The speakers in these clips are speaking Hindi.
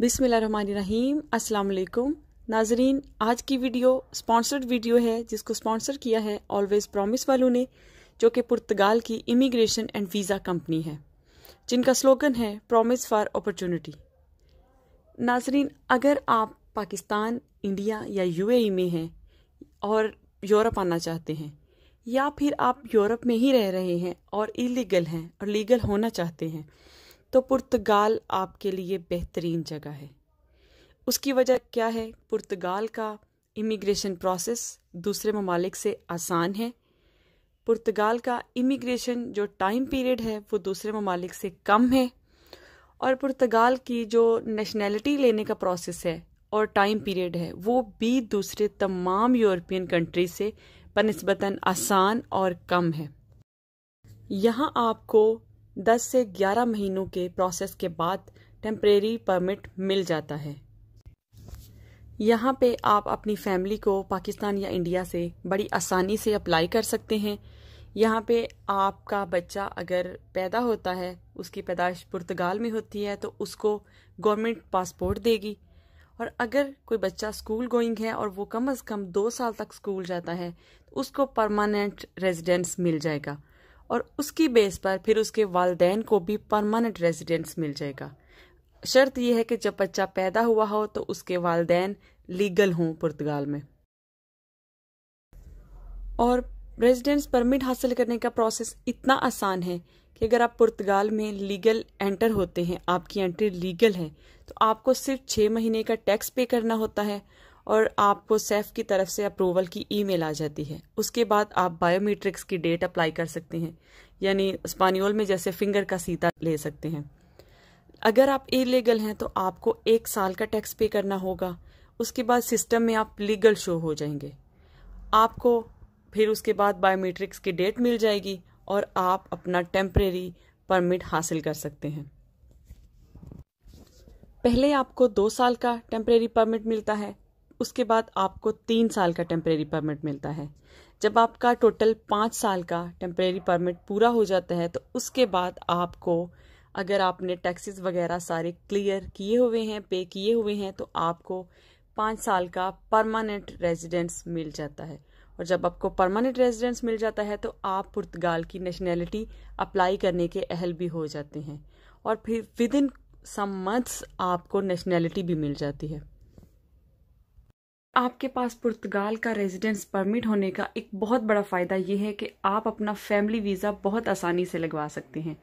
बिसमीम असलकुम नाजरीन आज की वीडियो स्पॉन्सर्ड वीडियो है जिसको स्पॉन्सर किया है ऑलवेज प्रॉमिस वालों ने जो कि पुर्तगाल की इमिग्रेशन एंड वीज़ा कंपनी है जिनका स्लोगन है प्रॉमिस फॉर अपॉर्चुनिटी नाजरीन अगर आप पाकिस्तान इंडिया या यूएई में हैं और यूरोप आना चाहते हैं या फिर आप यूरोप में ही रह रहे हैं और इलीगल हैं और लीगल होना चाहते हैं तो पुर्तगाल आपके लिए बेहतरीन जगह है उसकी वजह क्या है पुर्तगाल का इमिग्रेशन प्रोसेस दूसरे ममालिक से आसान है पुर्तगाल का इमिग्रेशन जो टाइम पीरियड है वो दूसरे ममालिक से कम है और पुर्तगाल की जो नेशनैलिटी लेने का प्रोसेस है और टाइम पीरियड है वो भी दूसरे तमाम यूरोपियन कंट्री से बनस्बता आसान और कम है यहाँ आपको 10 से 11 महीनों के प्रोसेस के बाद टेम्प्रेरी परमिट मिल जाता है यहाँ पे आप अपनी फैमिली को पाकिस्तान या इंडिया से बड़ी आसानी से अप्लाई कर सकते हैं यहाँ पे आपका बच्चा अगर पैदा होता है उसकी पैदाइश पुर्तगाल में होती है तो उसको गवर्नमेंट पासपोर्ट देगी और अगर कोई बच्चा स्कूल गोइंग है और वो कम अज़ कम दो साल तक स्कूल जाता है तो उसको परमानेंट रेजिडेंस मिल जाएगा और उसकी बेस पर फिर उसके वालदेन को भी परमानेंट रेजिडेंस मिल जाएगा शर्त यह है कि जब बच्चा पैदा हुआ हो तो उसके वालदेन लीगल हों पुर्तगाल में और रेजिडेंस परमिट हासिल करने का प्रोसेस इतना आसान है कि अगर आप पुर्तगाल में लीगल एंटर होते हैं आपकी एंट्री लीगल है तो आपको सिर्फ छः महीने का टैक्स पे करना होता है और आपको सेफ की तरफ से अप्रूवल की ईमेल आ जाती है उसके बाद आप बायोमीट्रिक्स की डेट अप्लाई कर सकते हैं यानी स्पानियोल में जैसे फिंगर का सीता ले सकते हैं अगर आप इलीगल हैं तो आपको एक साल का टैक्स पे करना होगा उसके बाद सिस्टम में आप लीगल शो हो जाएंगे आपको फिर उसके बाद बायोमेट्रिक्स की डेट मिल जाएगी और आप अपना टेम्प्रेरी परमिट हासिल कर सकते हैं पहले आपको दो साल का टेम्प्रेरी परमिट मिलता है उसके बाद आपको तीन साल का टेम्परेरी परमिट मिलता है जब आपका टोटल पाँच साल का टेम्परेरी परमिट पूरा हो जाता है तो उसके बाद आपको अगर आपने टैक्सेस वगैरह सारे क्लियर किए हुए हैं पे किए हुए हैं तो आपको पाँच साल का परमानेंट रेजिडेंस मिल जाता है और जब आपको परमानेंट रेजिडेंस मिल जाता है तो आप पुर्तगाल की नेशनैलिटी अप्लाई करने के अहल भी हो जाते हैं और फिर विद इन सम मंथ्स आपको नेशनैलिटी भी मिल जाती है आपके पास पुर्तगाल का रेजिडेंस परमिट होने का एक बहुत बड़ा फ़ायदा यह है कि आप अपना फैमिली वीज़ा बहुत आसानी से लगवा सकते हैं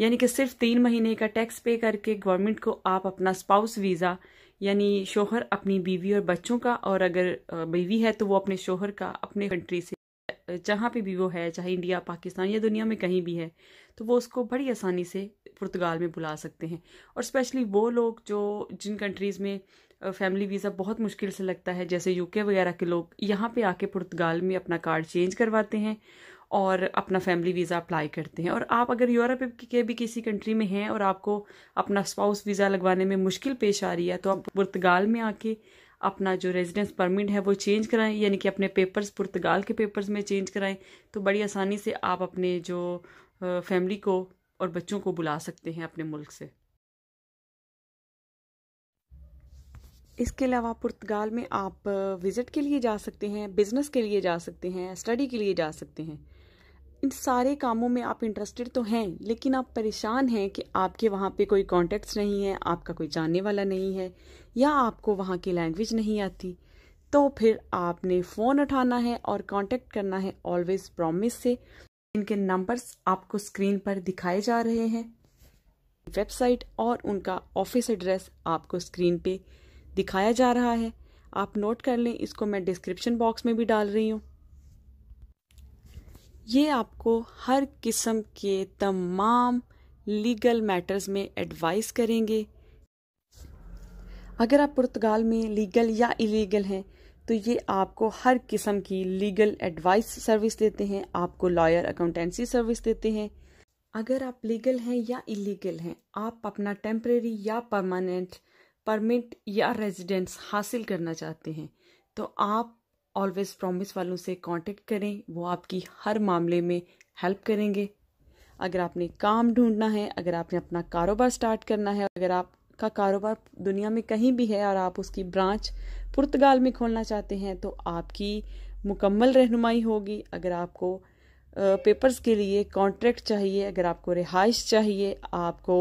यानी कि सिर्फ तीन महीने का टैक्स पे करके गवर्नमेंट को आप अपना स्पाउस वीज़ा यानी शोहर अपनी बीवी और बच्चों का और अगर बीवी है तो वो अपने शोहर का अपने कंट्री से जहाँ पे भी वो है चाहे इंडिया पाकिस्तान या दुनिया में कहीं भी है तो वो उसको बड़ी आसानी से पुर्तगाल में बुला सकते हैं और स्पेशली वो लोग जो जिन कंट्रीज़ में फैमिली वीज़ा बहुत मुश्किल से लगता है जैसे यूके वगैरह के लोग यहाँ पे आके पुर्तगाल में अपना कार्ड चेंज करवाते हैं और अपना फैमिली वीज़ा अप्लाई करते हैं और आप अगर यूरोप के भी किसी कंट्री में हैं और आपको अपना स्पाउस वीज़ा लगवाने में मुश्किल पेश आ रही है तो आप पुर्तगाल में आके अपना जो रेजिडेंस परमिट है वो चेंज कराएं यानी कि अपने पेपर्स पुर्तगाल के पेपर्स में चेंज कराएं तो बड़ी आसानी से आप अपने जो फैमिली को और बच्चों को बुला सकते हैं अपने मुल्क से इसके अलावा पुर्तगाल में आप विज़िट के लिए जा सकते हैं बिज़नेस के लिए जा सकते हैं स्टडी के लिए जा सकते हैं इन सारे कामों में आप इंटरेस्टेड तो हैं लेकिन आप परेशान हैं कि आपके वहाँ पे कोई कॉन्टेक्ट्स नहीं है आपका कोई जानने वाला नहीं है या आपको वहाँ की लैंग्वेज नहीं आती तो फिर आपने फ़ोन उठाना है और कॉन्टेक्ट करना है ऑलवेज प्रॉमिस से इनके नंबर्स आपको स्क्रीन पर दिखाए जा रहे हैं वेबसाइट और उनका ऑफिस एड्रेस आपको स्क्रीन पर दिखाया जा रहा है आप नोट कर लें इसको मैं डिस्क्रिप्शन बॉक्स में भी डाल रही हूँ ये आपको हर किस्म के तमाम लीगल मैटर्स में एडवाइस करेंगे अगर आप पुर्तगाल में लीगल या इलीगल हैं तो ये आपको हर किस्म की लीगल एडवाइस सर्विस देते हैं आपको लॉयर अकाउंटेंसी सर्विस देते हैं अगर आप लीगल हैं या इलीगल हैं आप अपना टेम्प्रेरी या परमानेंट परमिट या रेजिडेंस हासिल करना चाहते हैं तो आप ऑलवेज प्रॉमिस वालों से कांटेक्ट करें वो आपकी हर मामले में हेल्प करेंगे अगर आपने काम ढूंढना है अगर आपने अपना कारोबार स्टार्ट करना है अगर आपका कारोबार दुनिया में कहीं भी है और आप उसकी ब्रांच पुर्तगाल में खोलना चाहते हैं तो आपकी मुकम्मल रहनुमाई होगी अगर आपको पेपर्स के लिए कॉन्ट्रैक्ट चाहिए अगर आपको रिहाइश चाहिए आपको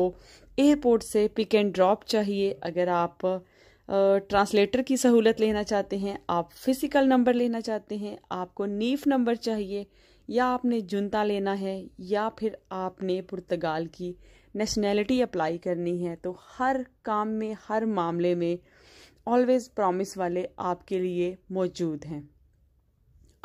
एयरपोर्ट से पिक एंड ड्रॉप चाहिए अगर आप ट्रांसलेटर की सहूलत लेना चाहते हैं आप फिजिकल नंबर लेना चाहते हैं आपको नीफ नंबर चाहिए या आपने जुनता लेना है या फिर आपने पुर्तगाल की नेशनैलिटी अप्लाई करनी है तो हर काम में हर मामले में ऑलवेज़ प्रॉमिस वाले आपके लिए मौजूद हैं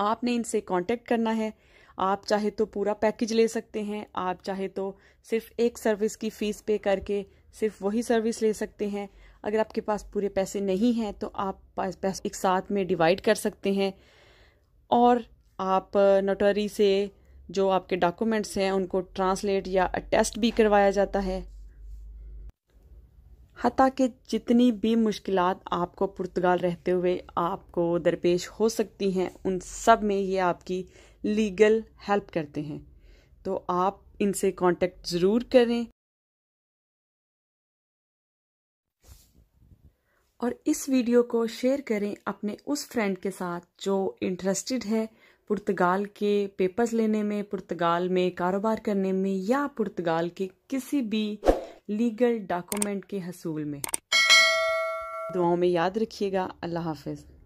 आपने इनसे कांटेक्ट करना है आप चाहे तो पूरा पैकेज ले सकते हैं आप चाहे तो सिर्फ एक सर्विस की फ़ीस पे करके सिर्फ वही सर्विस ले सकते हैं अगर आपके पास पूरे पैसे नहीं हैं तो आप पैसे एक साथ में डिवाइड कर सकते हैं और आप नोटरी से जो आपके डॉक्यूमेंट्स हैं उनको ट्रांसलेट या अटेस्ट भी करवाया जाता है हता के जितनी भी मुश्किल आपको पुर्तगाल रहते हुए आपको दरपेश हो सकती हैं उन सब में ये आपकी लीगल हेल्प करते हैं तो आप इनसे कांटेक्ट ज़रूर करें और इस वीडियो को शेयर करें अपने उस फ्रेंड के साथ जो इंटरेस्टेड है पुर्तगाल के पेपर्स लेने में पुर्तगाल में कारोबार करने में या पुर्तगाल के किसी भी लीगल डॉक्यूमेंट के हसूल में दुआओं में याद रखिएगा अल्लाह हाफिज़